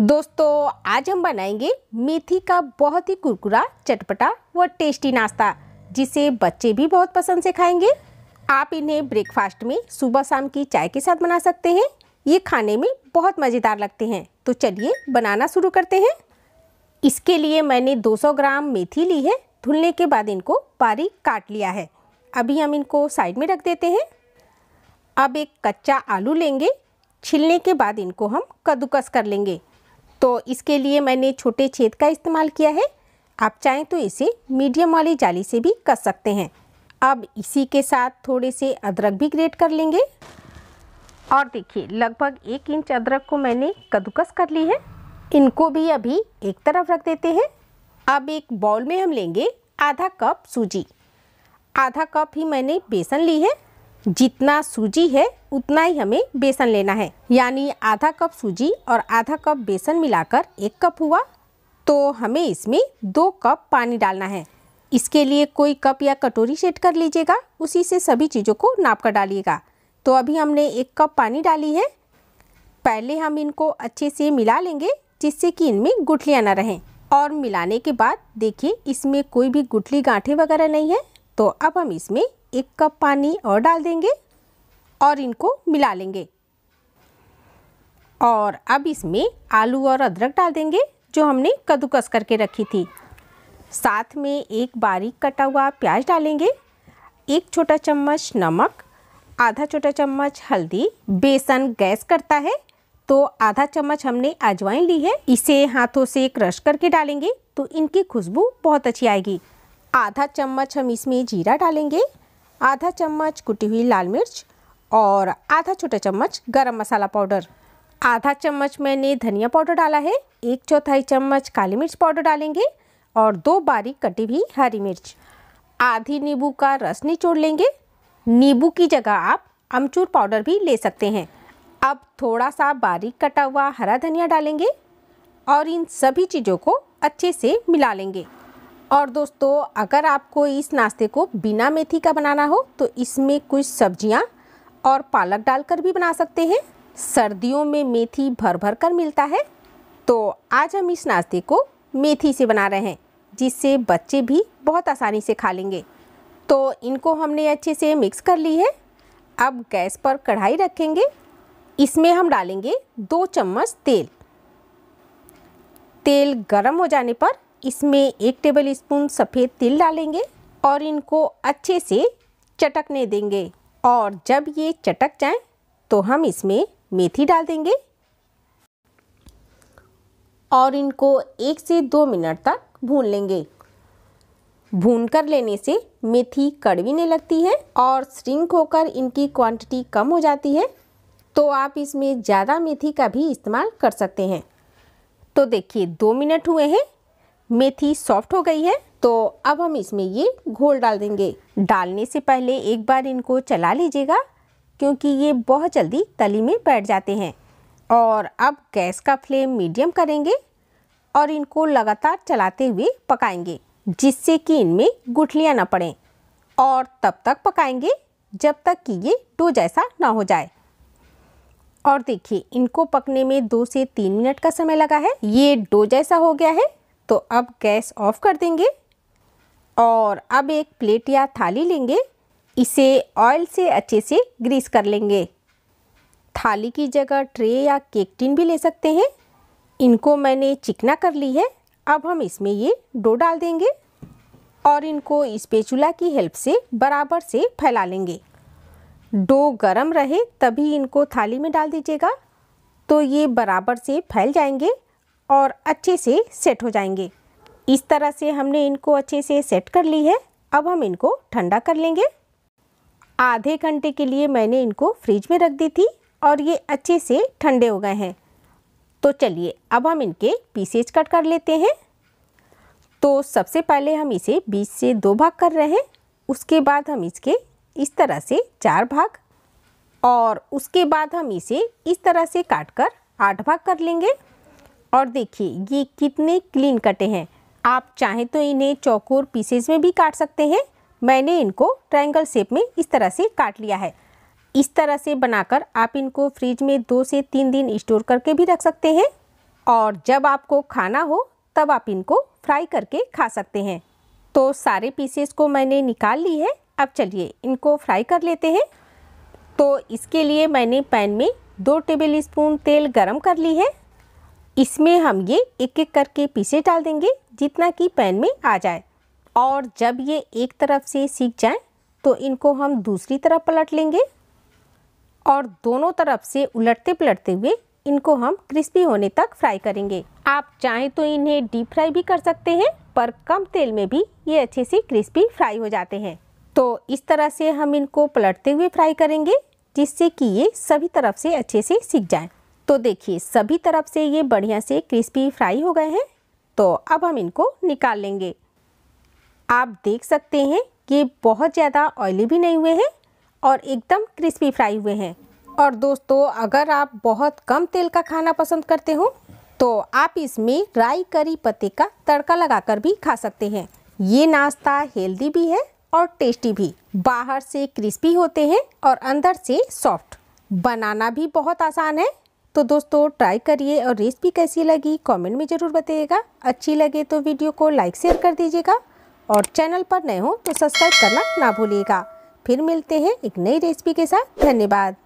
दोस्तों आज हम बनाएंगे मेथी का बहुत ही कुरकुरा चटपटा व टेस्टी नाश्ता जिसे बच्चे भी बहुत पसंद से खाएंगे आप इन्हें ब्रेकफास्ट में सुबह शाम की चाय के साथ बना सकते हैं ये खाने में बहुत मज़ेदार लगते हैं तो चलिए बनाना शुरू करते हैं इसके लिए मैंने 200 ग्राम मेथी ली है धुलने के बाद इनको बारीक काट लिया है अभी हम इनको साइड में रख देते हैं अब एक कच्चा आलू लेंगे छिलने के बाद इनको हम कद्दूकस कर लेंगे तो इसके लिए मैंने छोटे छेद का इस्तेमाल किया है आप चाहें तो इसे मीडियम वाली जाली से भी कर सकते हैं अब इसी के साथ थोड़े से अदरक भी ग्रेट कर लेंगे और देखिए लगभग एक इंच अदरक को मैंने कद्दूकस कर ली है इनको भी अभी एक तरफ रख देते हैं अब एक बाउल में हम लेंगे आधा कप सूजी आधा कप ही मैंने बेसन ली है जितना सूजी है उतना ही हमें बेसन लेना है यानी आधा कप सूजी और आधा कप बेसन मिलाकर एक कप हुआ तो हमें इसमें दो कप पानी डालना है इसके लिए कोई कप या कटोरी सेट कर लीजिएगा उसी से सभी चीज़ों को नाप कर डालिएगा तो अभी हमने एक कप पानी डाली है पहले हम इनको अच्छे से मिला लेंगे जिससे कि इनमें गुठलियाँ ना रहें और मिलाने के बाद देखिए इसमें कोई भी गुठली गांठे वगैरह नहीं है तो अब हम इसमें एक कप पानी और डाल देंगे और इनको मिला लेंगे और अब इसमें आलू और अदरक डाल देंगे जो हमने कद्दूकस करके रखी थी साथ में एक बारीक कटा हुआ प्याज डालेंगे एक छोटा चम्मच नमक आधा छोटा चम्मच हल्दी बेसन गैस करता है तो आधा चम्मच हमने अजवाइन ली है इसे हाथों से क्रश करके डालेंगे तो इनकी खुशबू बहुत अच्छी आएगी आधा चम्मच हम इसमें जीरा डालेंगे आधा चम्मच कुटी हुई लाल मिर्च और आधा छोटा चम्मच गरम मसाला पाउडर आधा चम्मच मैंने धनिया पाउडर डाला है एक चौथाई चम्मच काली मिर्च पाउडर डालेंगे और दो बारीक कटी हुई हरी मिर्च आधी नींबू का रस निचोड़ लेंगे नींबू की जगह आप अमचूर पाउडर भी ले सकते हैं अब थोड़ा सा बारीक कटा हुआ हरा धनिया डालेंगे और इन सभी चीज़ों को अच्छे से मिला लेंगे और दोस्तों अगर आपको इस नाश्ते को बिना मेथी का बनाना हो तो इसमें कुछ सब्जियां और पालक डालकर भी बना सकते हैं सर्दियों में मेथी भर भर कर मिलता है तो आज हम इस नाश्ते को मेथी से बना रहे हैं जिससे बच्चे भी बहुत आसानी से खा लेंगे तो इनको हमने अच्छे से मिक्स कर ली है अब गैस पर कढ़ाई रखेंगे इसमें हम डालेंगे दो चम्मच तेल तेल गर्म हो जाने पर इसमें एक टेबल स्पून सफ़ेद तिल डालेंगे और इनको अच्छे से चटकने देंगे और जब ये चटक जाए तो हम इसमें मेथी डाल देंगे और इनको एक से दो मिनट तक भून लेंगे भून कर लेने से मेथी कड़वी नहीं लगती है और श्रिंक होकर इनकी क्वांटिटी कम हो जाती है तो आप इसमें ज़्यादा मेथी का भी इस्तेमाल कर सकते हैं तो देखिए दो मिनट हुए हैं मेथी सॉफ्ट हो गई है तो अब हम इसमें ये घोल डाल देंगे डालने से पहले एक बार इनको चला लीजिएगा क्योंकि ये बहुत जल्दी तली में बैठ जाते हैं और अब गैस का फ्लेम मीडियम करेंगे और इनको लगातार चलाते हुए पकाएंगे जिससे कि इनमें गुठलियाँ ना पड़ें और तब तक पकाएंगे जब तक कि ये डो जैसा ना हो जाए और देखिए इनको पकने में दो से तीन मिनट का समय लगा है ये डो जैसा हो गया है तो अब गैस ऑफ कर देंगे और अब एक प्लेट या थाली लेंगे इसे ऑयल से अच्छे से ग्रीस कर लेंगे थाली की जगह ट्रे या केक टिन भी ले सकते हैं इनको मैंने चिकना कर ली है अब हम इसमें ये डो डाल देंगे और इनको स्पेचुला की हेल्प से बराबर से फैला लेंगे डो गरम रहे तभी इनको थाली में डाल दीजिएगा तो ये बराबर से फैल जाएंगे और अच्छे से सेट हो जाएंगे इस तरह से हमने इनको अच्छे से सेट कर ली है अब हम इनको ठंडा कर लेंगे आधे घंटे के लिए मैंने इनको फ्रिज में रख दी थी और ये अच्छे से ठंडे हो गए हैं तो चलिए अब हम इनके पीसेज कट कर लेते हैं तो सबसे पहले हम इसे बीच से दो भाग कर रहे हैं उसके बाद हम इसके इस तरह से चार भाग और उसके बाद हम इसे इस तरह से काट कर आठ भाग कर लेंगे और देखिए ये कितने क्लीन कटे हैं आप चाहें तो इन्हें चौकोर पीसेस में भी काट सकते हैं मैंने इनको ट्रायंगल शेप में इस तरह से काट लिया है इस तरह से बनाकर आप इनको फ्रिज में दो से तीन दिन स्टोर करके भी रख सकते हैं और जब आपको खाना हो तब आप इनको फ्राई करके खा सकते हैं तो सारे पीसेस को मैंने निकाल ली है अब चलिए इनको फ्राई कर लेते हैं तो इसके लिए मैंने पैन में दो टेबल स्पून तेल गरम कर ली है इसमें हम ये एक एक करके पीसे डाल देंगे जितना कि पैन में आ जाए और जब ये एक तरफ से सीख जाए तो इनको हम दूसरी तरफ पलट लेंगे और दोनों तरफ से उलटते पलटते हुए इनको हम क्रिस्पी होने तक फ्राई करेंगे आप चाहें तो इन्हें डीप फ्राई भी कर सकते हैं पर कम तेल में भी ये अच्छे से क्रिस्पी फ्राई हो जाते हैं तो इस तरह से हम इनको पलटते हुए फ्राई करेंगे जिससे कि ये सभी तरफ से अच्छे से सीख जाएँ तो देखिए सभी तरफ से ये बढ़िया से क्रिस्पी फ्राई हो गए हैं तो अब हम इनको निकाल लेंगे आप देख सकते हैं ये बहुत ज़्यादा ऑयली भी नहीं हुए हैं और एकदम क्रिस्पी फ्राई हुए हैं और दोस्तों अगर आप बहुत कम तेल का खाना पसंद करते हो तो आप इसमें राई करी पत्ते का तड़का लगाकर भी खा सकते हैं ये नाश्ता हेल्दी भी है और टेस्टी भी बाहर से क्रिस्पी होते हैं और अंदर से सॉफ्ट बनाना भी बहुत आसान है तो दोस्तों ट्राई करिए और रेसिपी कैसी लगी कमेंट में ज़रूर बताइएगा अच्छी लगे तो वीडियो को लाइक शेयर कर दीजिएगा और चैनल पर नए हो तो सब्सक्राइब करना ना भूलिएगा फिर मिलते हैं एक नई रेसिपी के साथ धन्यवाद